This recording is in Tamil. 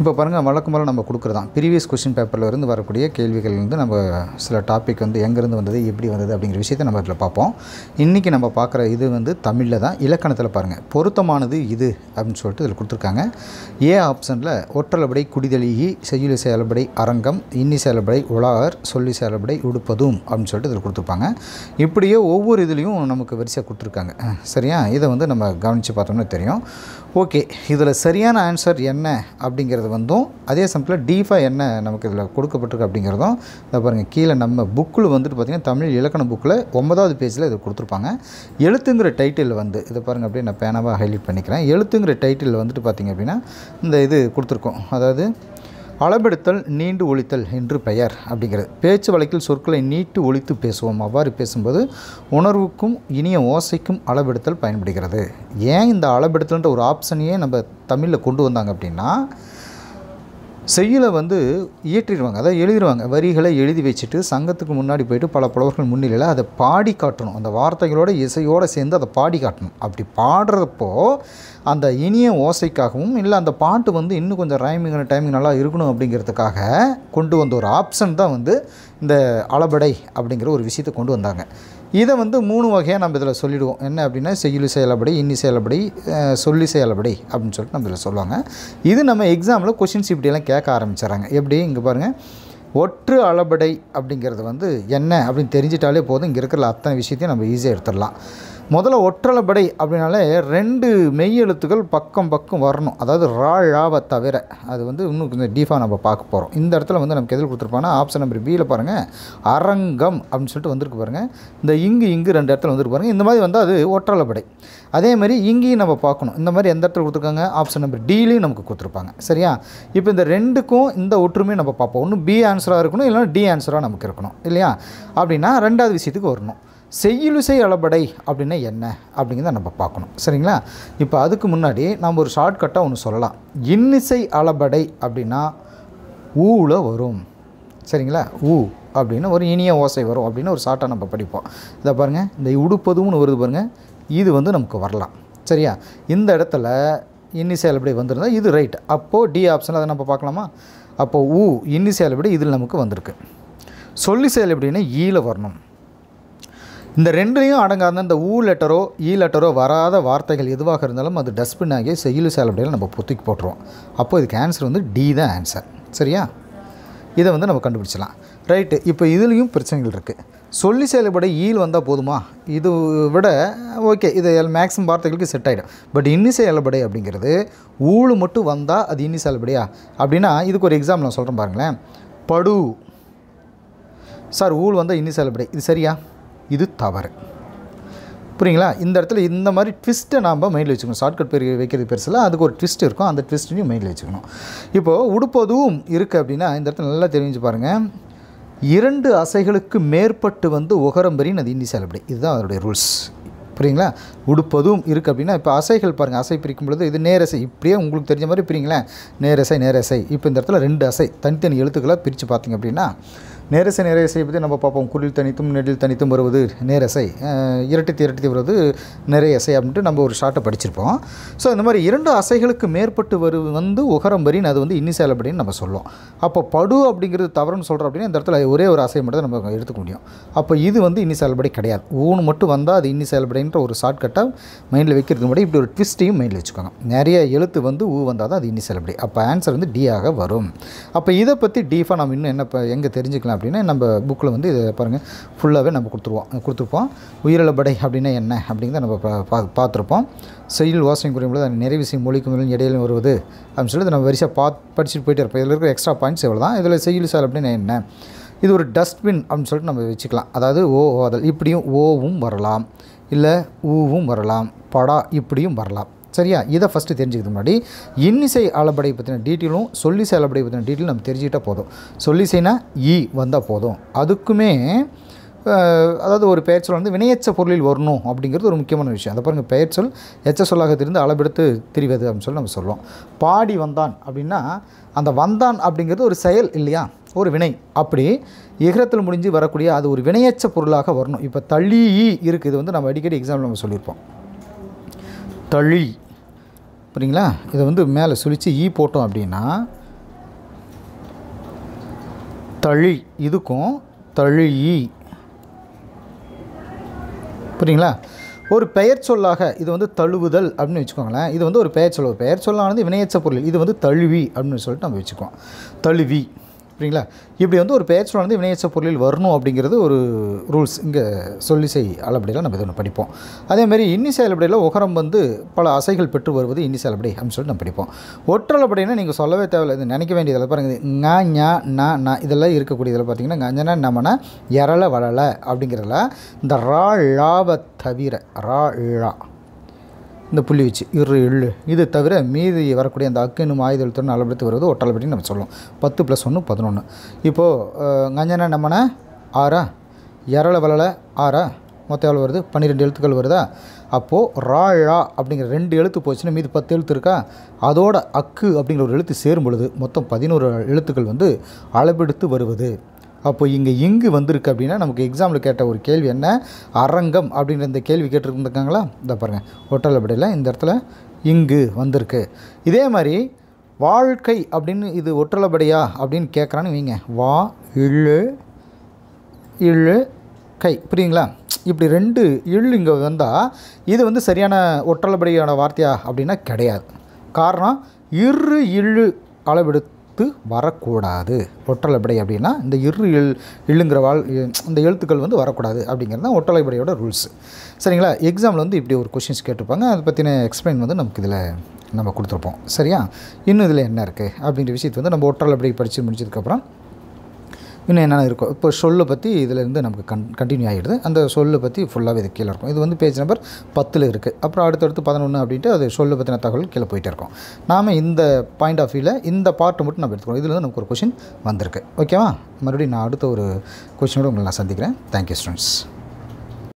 இப்போ பாருங்கள் வழக்கு போல் நம்ம கொடுக்குறதான் ப்ரீவியஸ் கொஷின் பேப்பரில் இருந்து வரக்கூடிய கேள்விகள் வந்து நம்ம சில டாபிக் வந்து எங்கேருந்து வந்தது எப்படி வந்தது அப்படிங்கிற விஷயத்தை நம்ம இதில் பார்ப்போம் இன்றைக்கி நம்ம பார்க்குற இது வந்து தமிழில் தான் இலக்கணத்தில் பாருங்கள் பொருத்தமானது இது அப்படின்னு சொல்லிட்டு இதில் கொடுத்துருக்காங்க ஏ ஆப்ஷனில் ஒற்றலபடை குடிதெளிகி செய்யுளி செயல்படை அரங்கம் இன்னி செயல்படை உலாகர் சொல்லி செயல்படை உடுப்பதும் அப்படின்னு சொல்லிட்டு இதில் கொடுத்துருப்பாங்க இப்படியே ஒவ்வொரு இதுலேயும் நமக்கு வரிசையாக கொடுத்துருக்காங்க சரியா இதை வந்து நம்ம கவனித்து பார்த்தோம்னா தெரியும் ஓகே இதில் சரியான ஆன்சர் என்ன அப்படிங்கிறது வந்தும் அதே சமயத்தில் டீஃபாக என்ன நமக்கு இதில் கொடுக்கப்பட்டிருக்கு அப்படிங்கிறதும் இதை பாருங்கள் கீழே நம்ம புக்கில் வந்துட்டு பார்த்திங்கன்னா தமிழ் இலக்கண புக்கில் ஒன்பதாவது பேஜில் இது கொடுத்துருப்பாங்க எழுத்துங்கிற டைட்டில் வந்து இதை பாருங்கள் அப்படியே நான் பேனாவாக ஹைலைட் பண்ணிக்கிறேன் எழுத்துங்கிற டைட்டில் வந்துட்டு பார்த்திங்க அப்படின்னா இந்த இது கொடுத்துருக்கோம் அதாவது அளபெடுத்தல் நீண்டு ஒழித்தல் என்று பெயர் அப்படிங்கிறது பேச்சு வழக்கில் சொற்களை நீட்டு ஒழித்து பேசுவோம் அவ்வாறு பேசும்போது உணர்வுக்கும் இனிய ஓசைக்கும் அளபெடுத்தல் பயன்படுகிறது ஏன் இந்த அளபெடுத்தல்ன்ற ஒரு ஆப்ஷனையே நம்ம தமிழில் கொண்டு வந்தாங்க அப்படின்னா செய்யலை வந்து இயற்றிடுவாங்க அதாவது எழுதிடுவாங்க வரிகளை எழுதி வச்சுட்டு சங்கத்துக்கு முன்னாடி போயிட்டு பல புலவர்கள் முன்னிலையில் அதை பாடி காட்டணும் அந்த வார்த்தைகளோட இசையோடு சேர்ந்து அதை பாடி காட்டணும் அப்படி பாடுறப்போ அந்த இனிய ஓசைக்காகவும் இல்லை அந்த பாட்டு வந்து இன்னும் கொஞ்சம் ரைமிங் டைமிங் நல்லா இருக்கணும் அப்படிங்கிறதுக்காக கொண்டு வந்த ஒரு ஆப்ஷன் தான் வந்து இந்த அளபடை அப்படிங்கிற ஒரு விஷயத்தை கொண்டு வந்தாங்க இதை வந்து மூணு வகையாக நம்ம இதில் சொல்லிவிடுவோம் என்ன அப்படின்னா செய்யுளி செயலபடி இன்னி செயலபடி சொல்லி செயலபடி அப்படின்னு சொல்லிட்டு நம்ம இதில் சொல்லுவாங்க இது நம்ம எக்ஸாமில் கொஷின்ஸ் இப்படியெல்லாம் கேட்க ஆரம்பிச்சிடறாங்க எப்படி இங்கே பாருங்கள் ஒற்று அளபடை அப்படிங்கிறது வந்து என்ன அப்படின்னு தெரிஞ்சிட்டாலே போதும் இங்கே இருக்கிற அத்தனை விஷயத்தையும் நம்ம ஈஸியாக எடுத்துடலாம் முதல்ல ஒற்றலைப்படை அப்படின்னாலே ரெண்டு மெய் எழுத்துக்கள் பக்கம் பக்கம் வரணும் அதாவது ராழாவை தவிர அது வந்து இன்னும் கொஞ்சம் டீஃபாக நம்ம பார்க்க போகிறோம் இந்த இடத்துல வந்து நமக்கு எதில் கொடுத்துருப்பாங்கன்னா ஆப்ஷன் நம்பர் பியில் பாருங்கள் அரங்கம் அப்படின்னு சொல்லிட்டு வந்திருக்கு பாருங்கள் இந்த இங்கு இங்கு ரெண்டு இடத்துல வந்துருக்கு பாருங்கள் இந்த மாதிரி வந்து அது ஒற்றலைப்படை அதே மாதிரி இங்கேயும் நம்ம பார்க்கணும் இந்த மாதிரி எந்த இடத்துல கொடுத்துருக்காங்க ஆப்ஷன் நம்பர் டிலையும் நமக்கு கொடுத்துருப்பாங்க சரியா இப்போ இந்த ரெண்டுக்கும் இந்த ஒற்றுமையும் நம்ம பார்ப்போம் ஒன்று பி ஆன்சராக இருக்கணும் இல்லைன்னா டி ஆன்சராக நமக்கு இருக்கணும் இல்லையா அப்படின்னா ரெண்டாவது விஷயத்துக்கு வரணும் செய்யுலிசை அளபடை அப்படின்னா என்ன அப்படிங்கிறத நம்ம பார்க்கணும் சரிங்களா இப்போ அதுக்கு முன்னாடி நம்ம ஒரு ஷார்ட்கட்டாக ஒன்று சொல்லலாம் இன்னிசை அளபடை அப்படின்னா ஊவில் வரும் சரிங்களா ஊ அப்படின்னு ஒரு இனிய ஓசை வரும் அப்படின்னு ஒரு ஷார்ட்டாக நம்ம படிப்போம் இதை பாருங்கள் இந்த உடுப்பதும்னு வருது பாருங்கள் இது வந்து நமக்கு வரலாம் சரியா இந்த இடத்துல இன்னிசை அளபடி வந்திருந்தால் இது ரைட் அப்போது டி ஆப்ஷன் அதை நம்ம பார்க்கலாமா அப்போது ஊ இன்னிசை அளபடி இதில் நமக்கு வந்திருக்கு சொல்லி செயல் எப்படின்னா ஈழ வரணும் இந்த ரெண்டையும் அடங்காத இந்த ஊ லெட்டரோ ஈ லெட்டரோ வராத வார்த்தைகள் எதுவாக இருந்தாலும் அது டஸ்ட்பின் ஆகி செய்யுள் சாலப்படியில் நம்ம புத்திக்கு போட்டுருவோம் அப்போது இதுக்கு ஆன்சர் வந்து டி தான் ஆன்சர் சரியா இதை வந்து நம்ம கண்டுபிடிச்சலாம் ரைட்டு இப்போ இதுலேயும் பிரச்சனைகள் இருக்குது சொல்லி செயல்பட ஈல் e வந்தால் போதுமா இது விட ஓகே இது மேக்ஸிமம் வார்த்தைகளுக்கு செட் ஆகிடும் பட் இன்னி செயல்படை அப்படிங்கிறது ஊழு மட்டும் வந்தால் அது இன்னி செயல்படையா அப்படின்னா இதுக்கு ஒரு எக்ஸாம்பிள் நான் சொல்கிறேன் பாருங்களேன் படு சார் ஊழ் வந்தால் இன்னி செயல்படை இது சரியா இது தவறு புரியுங்களா இந்த இடத்துல இந்த மாதிரி ட்விஸ்ட்டை நாம் மைண்டில் வச்சுக்கணும் ஷார்ட்கட் பெரிய வைக்கிறது பெருசில் அதுக்கு ஒரு ட்விஸ்ட் இருக்கும் அந்த ட்விஸ்ட்டையும் மைண்டில் வச்சுக்கணும் இப்போது உடுப்பதுவும் இருக்குது அப்படின்னா இந்த இடத்துல நல்லா தெரிஞ்சு பாருங்கள் இரண்டு அசைகளுக்கு மேற்பட்டு வந்து உகரம் அது இந்தி செலப்படி இதுதான் அதோடைய ரூல்ஸ் புரியுங்களா உடுப்பதும் இருக்குது அப்படின்னா இப்போ அசைகள் பாருங்கள் அசை பிரிக்கும் பொழுது இது நேரசை இப்படியே உங்களுக்கு தெரிஞ்ச மாதிரி பிரிங்களேன் நேரசை நேரசை இப்போ இந்த இடத்துல ரெண்டு அசை தனித்தனி எழுத்துக்களாக பிரித்து பார்த்தீங்க அப்படின்னா நேரசை நேரசை பற்றி நம்ம பார்ப்போம் குரில் தனித்தும் நெடில் தனித்தும் வருவது நேரசை இரட்டித்து இரட்டித்து வருவது நிறையசை அப்படின்ட்டு நம்ம ஒரு ஷார்ட்டை படிச்சிருப்போம் ஸோ இந்த மாதிரி இரண்டு அசைகளுக்கு மேற்பட்டு வரு வந்து உகரம் வரின்னு அது வந்து இன்னிசைல் அப்படின்னு நம்ம சொல்லுவோம் அப்போ படு அப்படிங்கிறது தவறுன்னு சொல்கிறோம் அப்படின்னா இந்த இடத்துல ஒரே ஒரு அசை மட்டும் தான் நம்ம எடுத்துக்க முடியும் அப்போ இது வந்து இன்னி கிடையாது ஊனு மட்டும் வந்தால் அது இன்னி செயல்படின்ற ஒரு ஷார்ட்கட்டாக மைண்டில் வைக்கிறதுக்கு முடியும் இப்படி ஒரு ட்விஸ்ட்டையும் மைண்டில் வச்சுக்கோங்க நிறைய எழுத்து வந்து ஊ வந்தால் தான் அது இன்னி செயல்படி அப்போ ஆன்சர் வந்து டி ஆக வரும் அப்போ இதை பற்றி டீஃபாக நம்ம இன்னும் என்ன எங்கே தெரிஞ்சுக்கலாம் அப்படின்னா நம்ம புக்கில் வந்து இதை பாருங்கள் ஃபுல்லாகவே நம்ம கொடுத்துருவோம் கொடுத்துருப்போம் உயிரிழப்படை அப்படின்னா என்ன அப்படிங்கிறத நம்ம பா பார்த்துருப்போம் செயல் வாசனை குறையும் அந்த நிறைவு செய்யும் மொழிக்கு மேலும் இடையிலும் வருவது அப்படின்னு சொல்லி நம்ம வரிசையாக பா படிச்சுட்டு போயிட்டே இருப்போம் இதில் இருக்கிற எக்ஸ்ட்ரா பாயிண்ட்ஸ் எவ்வளோ தான் இதில் செயல் சார் அப்படின்னா என்ன இது ஒரு டஸ்ட்பின் அப்படின்னு சொல்லிட்டு நம்ம வச்சுக்கலாம் அதாவது ஓ ஓதல் இப்படியும் ஓவும் வரலாம் இல்லை ஊவும் வரலாம் படா இப்படியும் வரலாம் சரியா இதை ஃபஸ்ட்டு தெரிஞ்சுக்கிறது முன்னாடி இன்னிசை அளபடை பற்றின டீட்டெயிலும் சொல்லிசை அளபடை பற்றின டீட்டெயில் நம்ம தெரிஞ்சுக்கிட்டால் போதும் சொல்லிசைனா இ e வந்தால் போதும் அதுக்குமே அதாவது ஒரு பெயர் சொல் வந்து வினையச்ச பொருளில் வரணும் அப்படிங்கிறது ஒரு முக்கியமான விஷயம் அதை பாருங்கள் பெயர் சொல் எச்ச சொல்லாக அளபெடுத்து அளவெடுத்து தெரிவது அப்படின்னு சொல்லி நம்ம சொல்லுவோம் பாடி வந்தான் அப்படின்னா அந்த வந்தான் அப்படிங்கிறது ஒரு செயல் இல்லையா ஒரு வினை அப்படி எகரத்தில் முடிஞ்சு வரக்கூடிய அது ஒரு வினையச்ச பொருளாக வரணும் இப்போ தள்ளி இருக்குது வந்து நம்ம அடிக்கடி எக்ஸாம்பிள் நம்ம சொல்லியிருப்போம் தழி புரியுங்களா இதை வந்து மேலே சுழித்து ஈ போட்டோம் அப்படின்னா தழி இதுக்கும் தழி ஈ புரியுங்களா ஒரு பெயர் சொல்லாக இது வந்து தழுவுதல் அப்படின்னு வச்சுக்கோங்களேன் இது வந்து ஒரு பெயர் சொல் பெயர் சொல்லானது வினையச்ச பொருள் இது வந்து தழுவி அப்படின்னு சொல்லிட்டு நம்ம வச்சுக்குவோம் தழுவி சரிங்களா இப்படி வந்து ஒரு பேச்சு வந்து வினையச்ச பொருளில் வரணும் அப்படிங்கிறது ஒரு ரூல்ஸ் இங்கே சொல்லிசை அளபடியில் நம்ம இது ஒன்று படிப்போம் அதேமாதிரி இன்னிசை அளபடியில் உகரம் வந்து பல அசைகள் பெற்று வருவது இன்னிசை அளபடி அப்படின்னு சொல்லி நம்ம படிப்போம் ஒற்றளபடினா நீங்கள் சொல்லவே தேவையில்லை இது நினைக்க வேண்டியதில் பாருங்கள் ஞா ஞா நா நா இதெல்லாம் இருக்கக்கூடியதில் பார்த்தீங்கன்னா கஞ்சனா நம்மனா எரள வளல அப்படிங்கிறதுல இந்த ரா ழாவை தவிர ரா ழா இந்த புள்ளி வச்சு இரு எள்ளு இது தவிர மீதி வரக்கூடிய அந்த அக்கு என்னும் ஆயுத எழுத்து அளபடுத்து வருவது ஒட்டாளபடின்னு நம்ம சொல்லுவோம் பத்து ப்ளஸ் ஒன்று பதினொன்று இப்போது கஞ்சனை நம்மன ஆறா இரள வளல ஆறா மொத்த எவ்வளோ வருது பன்னிரெண்டு எழுத்துக்கள் வருதா அப்போது ரா ழா அப்படிங்கிற ரெண்டு எழுத்து போச்சுன்னா மீது பத்து எழுத்து இருக்கா அதோட அக்கு அப்படிங்கிற ஒரு எழுத்து சேரும் பொழுது மொத்தம் பதினோரு எழுத்துக்கள் வந்து அளவெடுத்து வருவது அப்போ இங்கே இங்கு வந்திருக்கு அப்படின்னா நமக்கு எக்ஸாமில் கேட்ட ஒரு கேள்வி என்ன அரங்கம் அப்படின்ற இந்த கேள்வி கேட்டுருந்துருக்காங்களா இந்த பாருங்கள் ஹோட்டல் அப்படியில் இந்த இடத்துல இங்கு வந்திருக்கு இதே மாதிரி வாழ்க்கை அப்படின்னு இது ஒற்றலபடியா அப்படின்னு கேட்குறான்னு வைங்க வா இழு இழு கை புரியுங்களா இப்படி ரெண்டு இழு இங்கே வந்தால் இது வந்து சரியான ஒற்றலபடியான வார்த்தையா அப்படின்னா கிடையாது காரணம் இரு இழு அளவெடுத் எழுத்து வரக்கூடாது ஒற்றலைப்படை அப்படின்னா இந்த இரு எழு எழுங்கிற வாழ் இந்த எழுத்துக்கள் வந்து வரக்கூடாது அப்படிங்கிறது தான் ஒற்றலைப்படையோட ரூல்ஸ் சரிங்களா எக்ஸாமில் வந்து இப்படி ஒரு கொஷின்ஸ் கேட்டுப்பாங்க அதை பற்றின எக்ஸ்பிளைன் வந்து நமக்கு இதில் நம்ம கொடுத்துருப்போம் சரியா இன்னும் இதில் என்ன இருக்குது அப்படின்ற விஷயத்தை வந்து நம்ம ஒற்றலைப்படை படித்து முடிச்சதுக்கப்புறம் இன்னும் என்னென்ன இருக்கும் இப்போ சொல்லை பற்றி இதிலேருந்து நமக்கு கன் கண்டினியூ ஆகிடுது அந்த சொல்லை பற்றி ஃபுல்லாகவே இது கீழே இருக்கும் இது வந்து பேஜ் நம்பர் பத்தில் இருக்குது அப்புறம் அடுத்தடுத்து பதினொன்று அப்படின்ட்டு அது சொல்லை பற்றின தகவல் கீழே போயிட்டே இருக்கும் நாம் இந்த பாயிண்ட் ஆஃப் வியூவில் இந்த பார்ட்டை மட்டும் நம்ம எடுத்துக்கணும் இதுலேருந்து நமக்கு ஒரு கொஷின் வந்திருக்கு ஓகேவா மறுபடியும் நான் அடுத்த ஒரு கொஷினோடு உங்களை நான் சந்திக்கிறேன் தேங்க்யூ ஸ்டூடெண்ட்ஸ்